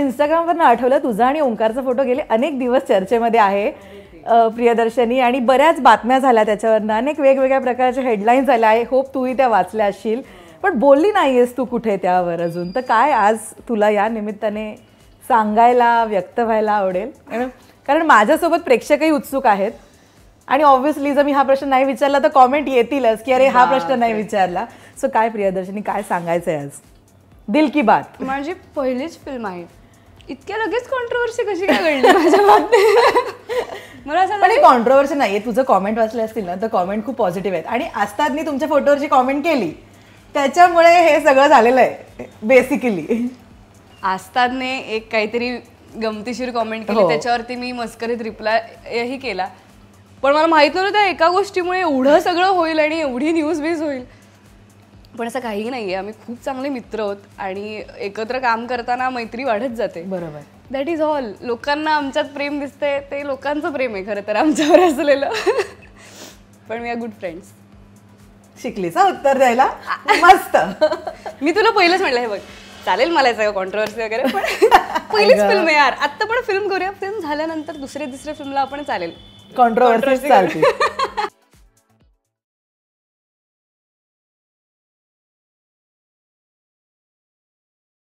इंस्टाग्रामवर आठवलं तुझा आणि ओंकारचा फोटो गेले अनेक दिवस चर्चेमध्ये आहे प्रियदर्शनी आणि बऱ्याच बातम्या झाल्या त्याच्यावरनं अनेक वेगवेगळ्या प्रकारच्या हेडलाईन झाल्या आहे होप तूही त्या वाचल्या असशील पण बोलली नाहीयेस तू कुठे त्यावर अजून तर काय आज तुला या निमित्ताने सांगायला व्यक्त व्हायला आवडेल कारण माझ्यासोबत प्रेक्षकही उत्सुक आहेत आणि ऑब्व्हियसली जर मी हा प्रश्न नाही विचारला तर कॉमेंट येतीलच की अरे हा प्रश्न नाही विचारला सो काय प्रियदर्शनी काय सांगायचं आज दिल की बात माझी पहिलीच फिल्म आहे इतक्या लगेच कॉन्ट्रोवर्सी कशी काय घडली माझ्या बाबतीत मला असं पण कॉन्ट्रोवर्सी नाहीये तुझं कॉमेंट वाचले असतील ना तर कॉमेंट खूप पॉझिटिव्ह आहेत आणि आस्तादनी तुमच्या फोटोवरची कॉमेंट केली त्याच्यामुळे हे सगळं झालेलं आहे बेसिकली आस्तादने एक काहीतरी गमतीशीर कॉमेंट केली हो. त्याच्यावरती मी मस्करीत रिप्लायही केला पण मला माहित नव्हतं त्या एका गोष्टीमुळे एवढं सगळं होईल आणि एवढी न्यूज बीज होईल पण असं काहीही नाही आहे आम्ही खूप चांगले मित्र आहोत आणि एकत्र काम करताना मैत्री वाढत जाते बरोबर दॅट इज ऑल लोकांना आमच्यात प्रेम दिसतंय ते लोकांचं प्रेम आहे खरं तर आमच्यावर असलेलं पण वी आर गुड फ्रेंड्स शिकलेचा उत्तर द्यायला मस्त मी तुला पहिलंच म्हटलं हे बघ चालेल मला याचा कॉन्ट्रोवर्सी वगैरे पण पहिलीच फिल्म आहे यार आत्ता पण फिल्म करूया फिल्म झाल्यानंतर दुसऱ्या दुसऱ्या फिल्मला आपण चालेल कॉन्ट्रोवर्सी